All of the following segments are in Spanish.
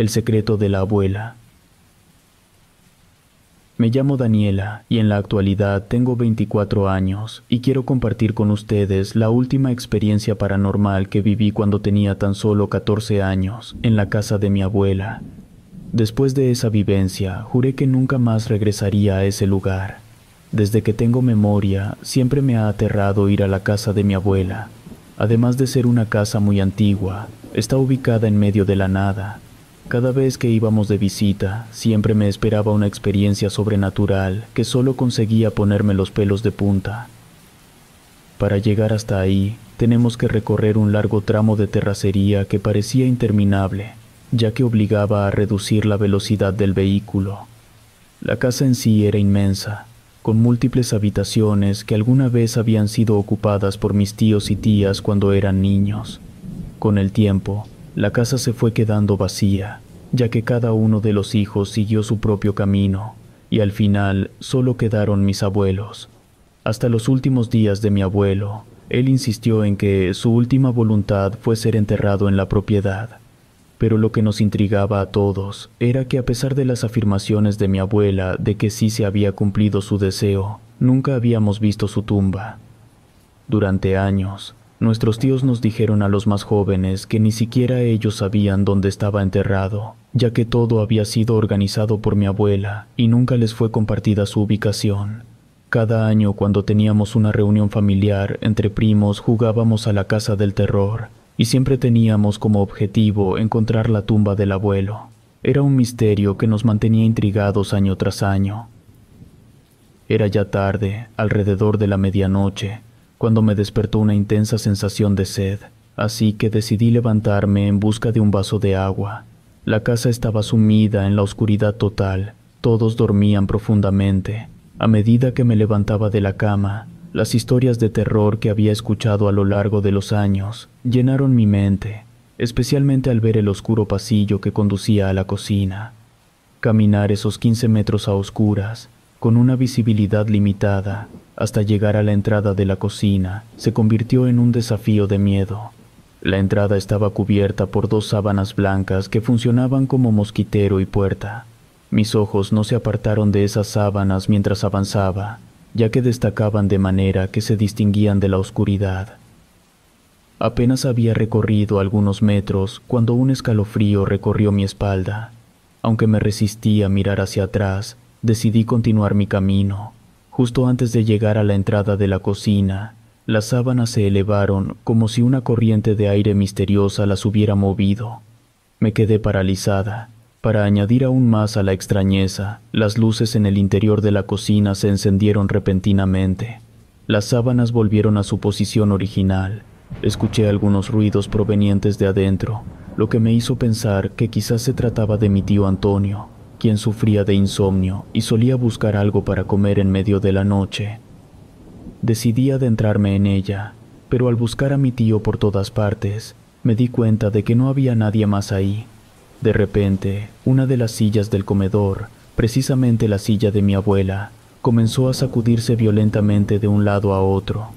El secreto de la abuela. Me llamo Daniela y en la actualidad tengo 24 años y quiero compartir con ustedes la última experiencia paranormal que viví cuando tenía tan solo 14 años en la casa de mi abuela. Después de esa vivencia, juré que nunca más regresaría a ese lugar. Desde que tengo memoria, siempre me ha aterrado ir a la casa de mi abuela. Además de ser una casa muy antigua, está ubicada en medio de la nada, cada vez que íbamos de visita, siempre me esperaba una experiencia sobrenatural que solo conseguía ponerme los pelos de punta. Para llegar hasta ahí, tenemos que recorrer un largo tramo de terracería que parecía interminable, ya que obligaba a reducir la velocidad del vehículo. La casa en sí era inmensa, con múltiples habitaciones que alguna vez habían sido ocupadas por mis tíos y tías cuando eran niños. Con el tiempo, la casa se fue quedando vacía, ya que cada uno de los hijos siguió su propio camino, y al final solo quedaron mis abuelos. Hasta los últimos días de mi abuelo, él insistió en que su última voluntad fue ser enterrado en la propiedad. Pero lo que nos intrigaba a todos era que a pesar de las afirmaciones de mi abuela de que sí se había cumplido su deseo, nunca habíamos visto su tumba. Durante años, Nuestros tíos nos dijeron a los más jóvenes que ni siquiera ellos sabían dónde estaba enterrado, ya que todo había sido organizado por mi abuela y nunca les fue compartida su ubicación. Cada año cuando teníamos una reunión familiar entre primos jugábamos a la casa del terror y siempre teníamos como objetivo encontrar la tumba del abuelo. Era un misterio que nos mantenía intrigados año tras año. Era ya tarde, alrededor de la medianoche, cuando me despertó una intensa sensación de sed, así que decidí levantarme en busca de un vaso de agua. La casa estaba sumida en la oscuridad total, todos dormían profundamente. A medida que me levantaba de la cama, las historias de terror que había escuchado a lo largo de los años llenaron mi mente, especialmente al ver el oscuro pasillo que conducía a la cocina. Caminar esos 15 metros a oscuras con una visibilidad limitada, hasta llegar a la entrada de la cocina, se convirtió en un desafío de miedo. La entrada estaba cubierta por dos sábanas blancas que funcionaban como mosquitero y puerta. Mis ojos no se apartaron de esas sábanas mientras avanzaba, ya que destacaban de manera que se distinguían de la oscuridad. Apenas había recorrido algunos metros cuando un escalofrío recorrió mi espalda. Aunque me resistí a mirar hacia atrás, decidí continuar mi camino. Justo antes de llegar a la entrada de la cocina, las sábanas se elevaron como si una corriente de aire misteriosa las hubiera movido. Me quedé paralizada. Para añadir aún más a la extrañeza, las luces en el interior de la cocina se encendieron repentinamente. Las sábanas volvieron a su posición original. Escuché algunos ruidos provenientes de adentro, lo que me hizo pensar que quizás se trataba de mi tío Antonio, quien sufría de insomnio y solía buscar algo para comer en medio de la noche. Decidí adentrarme en ella, pero al buscar a mi tío por todas partes, me di cuenta de que no había nadie más ahí. De repente, una de las sillas del comedor, precisamente la silla de mi abuela, comenzó a sacudirse violentamente de un lado a otro.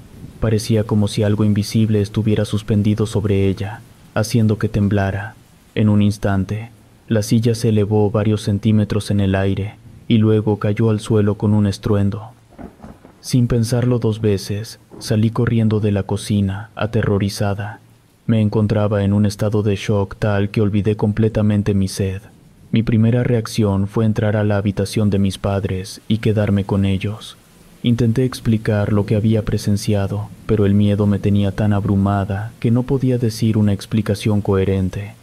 Parecía como si algo invisible estuviera suspendido sobre ella, haciendo que temblara. En un instante, la silla se elevó varios centímetros en el aire y luego cayó al suelo con un estruendo. Sin pensarlo dos veces, salí corriendo de la cocina, aterrorizada. Me encontraba en un estado de shock tal que olvidé completamente mi sed. Mi primera reacción fue entrar a la habitación de mis padres y quedarme con ellos. Intenté explicar lo que había presenciado, pero el miedo me tenía tan abrumada que no podía decir una explicación coherente.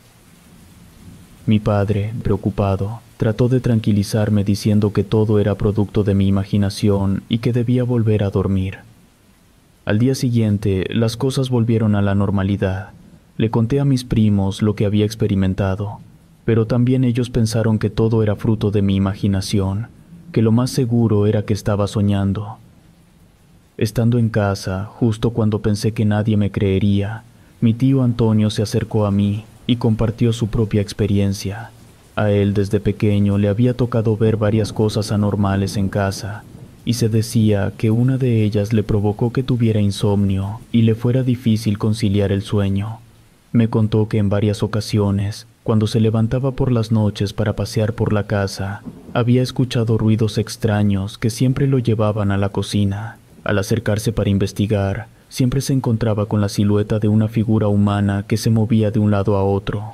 Mi padre, preocupado, trató de tranquilizarme diciendo que todo era producto de mi imaginación y que debía volver a dormir. Al día siguiente, las cosas volvieron a la normalidad. Le conté a mis primos lo que había experimentado, pero también ellos pensaron que todo era fruto de mi imaginación, que lo más seguro era que estaba soñando. Estando en casa, justo cuando pensé que nadie me creería, mi tío Antonio se acercó a mí y compartió su propia experiencia. A él desde pequeño le había tocado ver varias cosas anormales en casa, y se decía que una de ellas le provocó que tuviera insomnio y le fuera difícil conciliar el sueño. Me contó que en varias ocasiones, cuando se levantaba por las noches para pasear por la casa, había escuchado ruidos extraños que siempre lo llevaban a la cocina. Al acercarse para investigar, siempre se encontraba con la silueta de una figura humana que se movía de un lado a otro.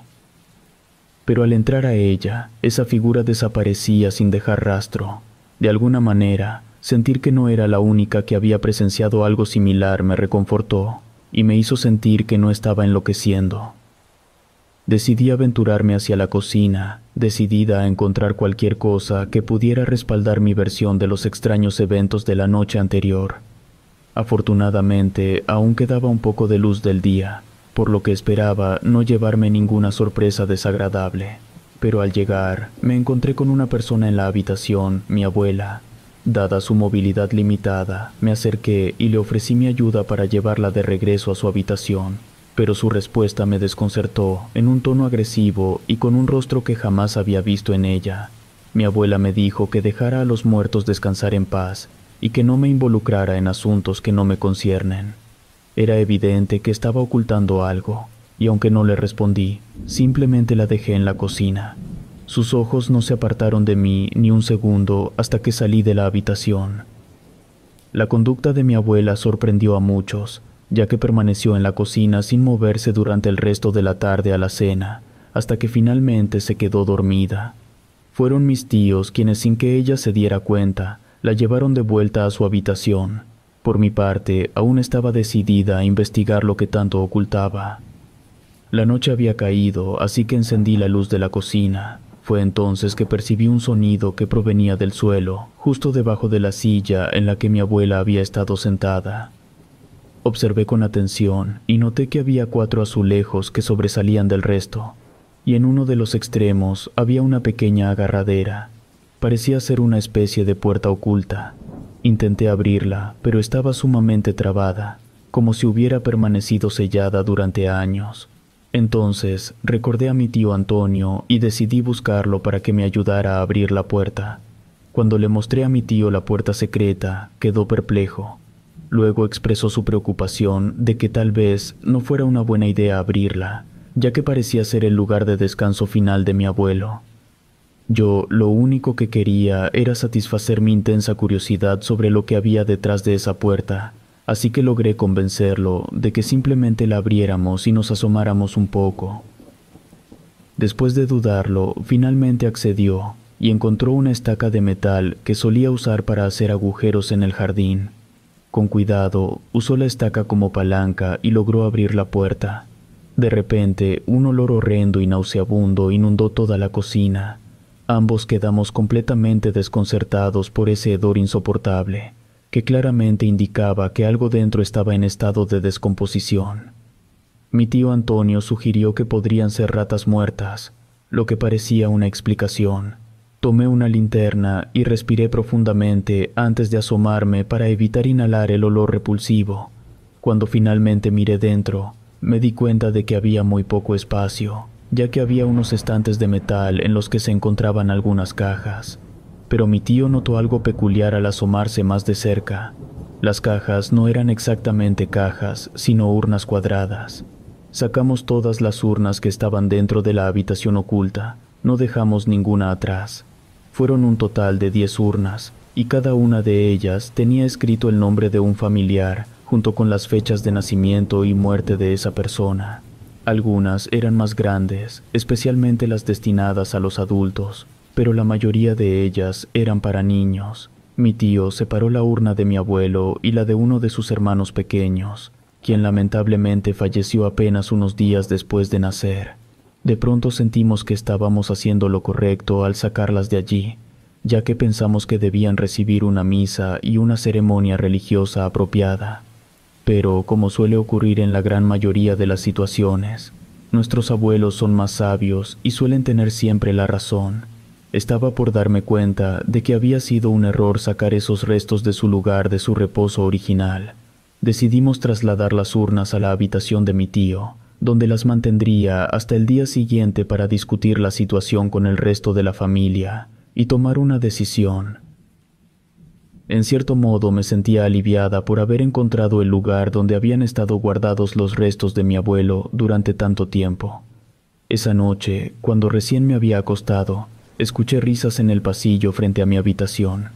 Pero al entrar a ella, esa figura desaparecía sin dejar rastro. De alguna manera, sentir que no era la única que había presenciado algo similar me reconfortó y me hizo sentir que no estaba enloqueciendo. Decidí aventurarme hacia la cocina, decidida a encontrar cualquier cosa que pudiera respaldar mi versión de los extraños eventos de la noche anterior. Afortunadamente, aún quedaba un poco de luz del día, por lo que esperaba no llevarme ninguna sorpresa desagradable. Pero al llegar, me encontré con una persona en la habitación, mi abuela. Dada su movilidad limitada, me acerqué y le ofrecí mi ayuda para llevarla de regreso a su habitación, pero su respuesta me desconcertó en un tono agresivo y con un rostro que jamás había visto en ella. Mi abuela me dijo que dejara a los muertos descansar en paz y que no me involucrara en asuntos que no me conciernen. Era evidente que estaba ocultando algo, y aunque no le respondí, simplemente la dejé en la cocina. Sus ojos no se apartaron de mí ni un segundo hasta que salí de la habitación. La conducta de mi abuela sorprendió a muchos, ya que permaneció en la cocina sin moverse durante el resto de la tarde a la cena, hasta que finalmente se quedó dormida. Fueron mis tíos quienes sin que ella se diera cuenta, la llevaron de vuelta a su habitación. Por mi parte, aún estaba decidida a investigar lo que tanto ocultaba. La noche había caído, así que encendí la luz de la cocina. Fue entonces que percibí un sonido que provenía del suelo, justo debajo de la silla en la que mi abuela había estado sentada. Observé con atención y noté que había cuatro azulejos que sobresalían del resto, y en uno de los extremos había una pequeña agarradera. Parecía ser una especie de puerta oculta. Intenté abrirla, pero estaba sumamente trabada, como si hubiera permanecido sellada durante años. Entonces recordé a mi tío Antonio y decidí buscarlo para que me ayudara a abrir la puerta. Cuando le mostré a mi tío la puerta secreta, quedó perplejo. Luego expresó su preocupación de que tal vez no fuera una buena idea abrirla, ya que parecía ser el lugar de descanso final de mi abuelo. Yo lo único que quería era satisfacer mi intensa curiosidad sobre lo que había detrás de esa puerta, así que logré convencerlo de que simplemente la abriéramos y nos asomáramos un poco. Después de dudarlo, finalmente accedió y encontró una estaca de metal que solía usar para hacer agujeros en el jardín. Con cuidado, usó la estaca como palanca y logró abrir la puerta. De repente, un olor horrendo y nauseabundo inundó toda la cocina Ambos quedamos completamente desconcertados por ese hedor insoportable, que claramente indicaba que algo dentro estaba en estado de descomposición. Mi tío Antonio sugirió que podrían ser ratas muertas, lo que parecía una explicación. Tomé una linterna y respiré profundamente antes de asomarme para evitar inhalar el olor repulsivo. Cuando finalmente miré dentro, me di cuenta de que había muy poco espacio ya que había unos estantes de metal en los que se encontraban algunas cajas. Pero mi tío notó algo peculiar al asomarse más de cerca. Las cajas no eran exactamente cajas, sino urnas cuadradas. Sacamos todas las urnas que estaban dentro de la habitación oculta, no dejamos ninguna atrás. Fueron un total de diez urnas, y cada una de ellas tenía escrito el nombre de un familiar, junto con las fechas de nacimiento y muerte de esa persona. Algunas eran más grandes, especialmente las destinadas a los adultos, pero la mayoría de ellas eran para niños. Mi tío separó la urna de mi abuelo y la de uno de sus hermanos pequeños, quien lamentablemente falleció apenas unos días después de nacer. De pronto sentimos que estábamos haciendo lo correcto al sacarlas de allí, ya que pensamos que debían recibir una misa y una ceremonia religiosa apropiada. Pero como suele ocurrir en la gran mayoría de las situaciones, nuestros abuelos son más sabios y suelen tener siempre la razón. Estaba por darme cuenta de que había sido un error sacar esos restos de su lugar de su reposo original. Decidimos trasladar las urnas a la habitación de mi tío, donde las mantendría hasta el día siguiente para discutir la situación con el resto de la familia y tomar una decisión en cierto modo me sentía aliviada por haber encontrado el lugar donde habían estado guardados los restos de mi abuelo durante tanto tiempo. Esa noche, cuando recién me había acostado, escuché risas en el pasillo frente a mi habitación.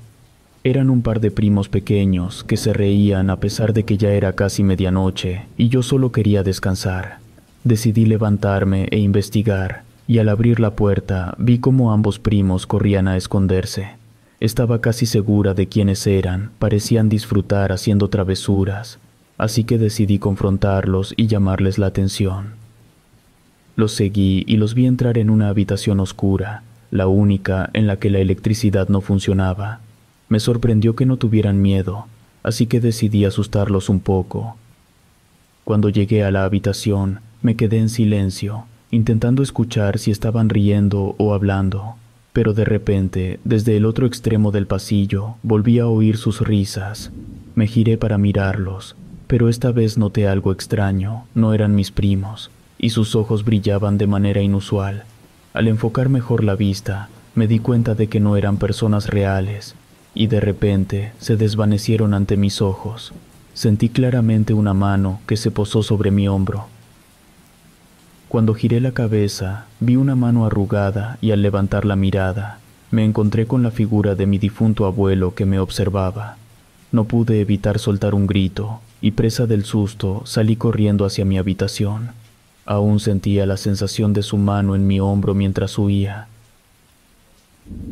Eran un par de primos pequeños que se reían a pesar de que ya era casi medianoche y yo solo quería descansar. Decidí levantarme e investigar, y al abrir la puerta vi cómo ambos primos corrían a esconderse. Estaba casi segura de quiénes eran, parecían disfrutar haciendo travesuras, así que decidí confrontarlos y llamarles la atención. Los seguí y los vi entrar en una habitación oscura, la única en la que la electricidad no funcionaba. Me sorprendió que no tuvieran miedo, así que decidí asustarlos un poco. Cuando llegué a la habitación, me quedé en silencio, intentando escuchar si estaban riendo o hablando pero de repente, desde el otro extremo del pasillo, volví a oír sus risas. Me giré para mirarlos, pero esta vez noté algo extraño, no eran mis primos, y sus ojos brillaban de manera inusual. Al enfocar mejor la vista, me di cuenta de que no eran personas reales, y de repente se desvanecieron ante mis ojos. Sentí claramente una mano que se posó sobre mi hombro. Cuando giré la cabeza, vi una mano arrugada y al levantar la mirada, me encontré con la figura de mi difunto abuelo que me observaba. No pude evitar soltar un grito, y presa del susto, salí corriendo hacia mi habitación. Aún sentía la sensación de su mano en mi hombro mientras huía.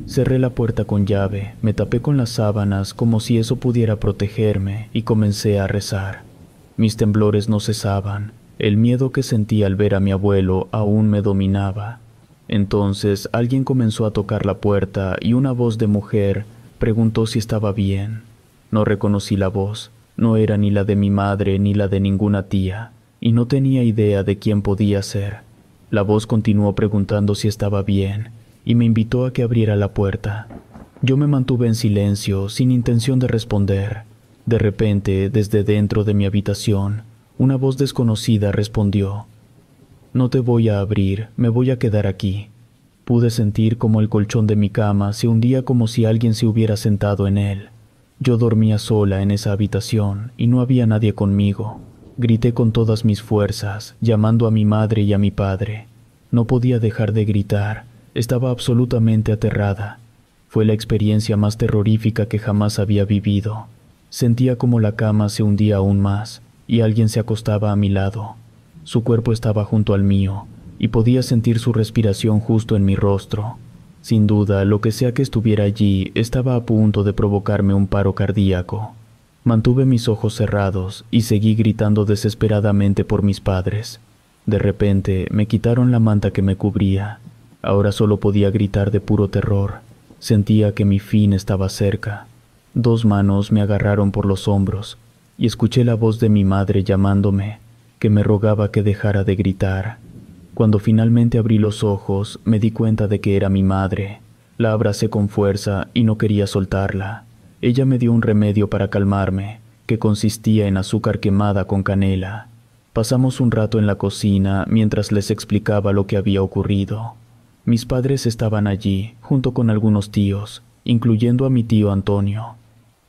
Cerré la puerta con llave, me tapé con las sábanas como si eso pudiera protegerme y comencé a rezar. Mis temblores no cesaban, el miedo que sentí al ver a mi abuelo aún me dominaba. Entonces alguien comenzó a tocar la puerta y una voz de mujer preguntó si estaba bien. No reconocí la voz, no era ni la de mi madre ni la de ninguna tía, y no tenía idea de quién podía ser. La voz continuó preguntando si estaba bien, y me invitó a que abriera la puerta. Yo me mantuve en silencio, sin intención de responder. De repente, desde dentro de mi habitación, una voz desconocida respondió, No te voy a abrir, me voy a quedar aquí. Pude sentir como el colchón de mi cama se hundía como si alguien se hubiera sentado en él. Yo dormía sola en esa habitación y no había nadie conmigo. Grité con todas mis fuerzas, llamando a mi madre y a mi padre. No podía dejar de gritar, estaba absolutamente aterrada. Fue la experiencia más terrorífica que jamás había vivido. Sentía como la cama se hundía aún más, y alguien se acostaba a mi lado. Su cuerpo estaba junto al mío y podía sentir su respiración justo en mi rostro. Sin duda, lo que sea que estuviera allí estaba a punto de provocarme un paro cardíaco. Mantuve mis ojos cerrados y seguí gritando desesperadamente por mis padres. De repente me quitaron la manta que me cubría. Ahora solo podía gritar de puro terror. Sentía que mi fin estaba cerca. Dos manos me agarraron por los hombros y escuché la voz de mi madre llamándome, que me rogaba que dejara de gritar. Cuando finalmente abrí los ojos, me di cuenta de que era mi madre. La abracé con fuerza y no quería soltarla. Ella me dio un remedio para calmarme, que consistía en azúcar quemada con canela. Pasamos un rato en la cocina mientras les explicaba lo que había ocurrido. Mis padres estaban allí, junto con algunos tíos, incluyendo a mi tío Antonio.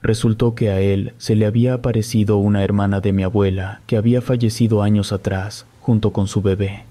Resultó que a él se le había aparecido una hermana de mi abuela que había fallecido años atrás junto con su bebé.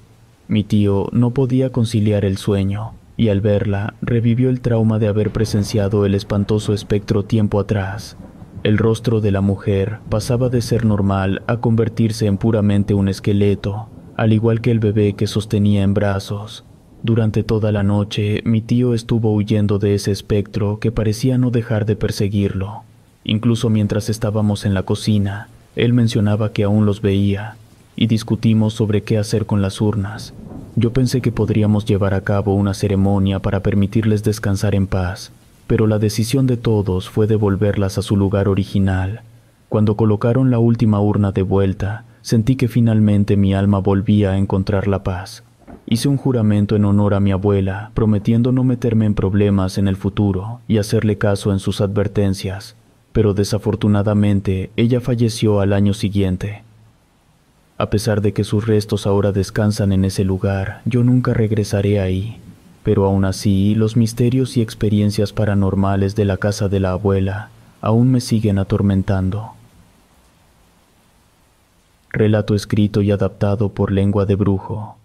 Mi tío no podía conciliar el sueño y al verla revivió el trauma de haber presenciado el espantoso espectro tiempo atrás. El rostro de la mujer pasaba de ser normal a convertirse en puramente un esqueleto, al igual que el bebé que sostenía en brazos. Durante toda la noche mi tío estuvo huyendo de ese espectro que parecía no dejar de perseguirlo. Incluso mientras estábamos en la cocina, él mencionaba que aún los veía, y discutimos sobre qué hacer con las urnas. Yo pensé que podríamos llevar a cabo una ceremonia para permitirles descansar en paz, pero la decisión de todos fue devolverlas a su lugar original. Cuando colocaron la última urna de vuelta, sentí que finalmente mi alma volvía a encontrar la paz. Hice un juramento en honor a mi abuela, prometiendo no meterme en problemas en el futuro y hacerle caso en sus advertencias pero desafortunadamente ella falleció al año siguiente. A pesar de que sus restos ahora descansan en ese lugar, yo nunca regresaré ahí, pero aún así los misterios y experiencias paranormales de la casa de la abuela aún me siguen atormentando. Relato escrito y adaptado por lengua de brujo.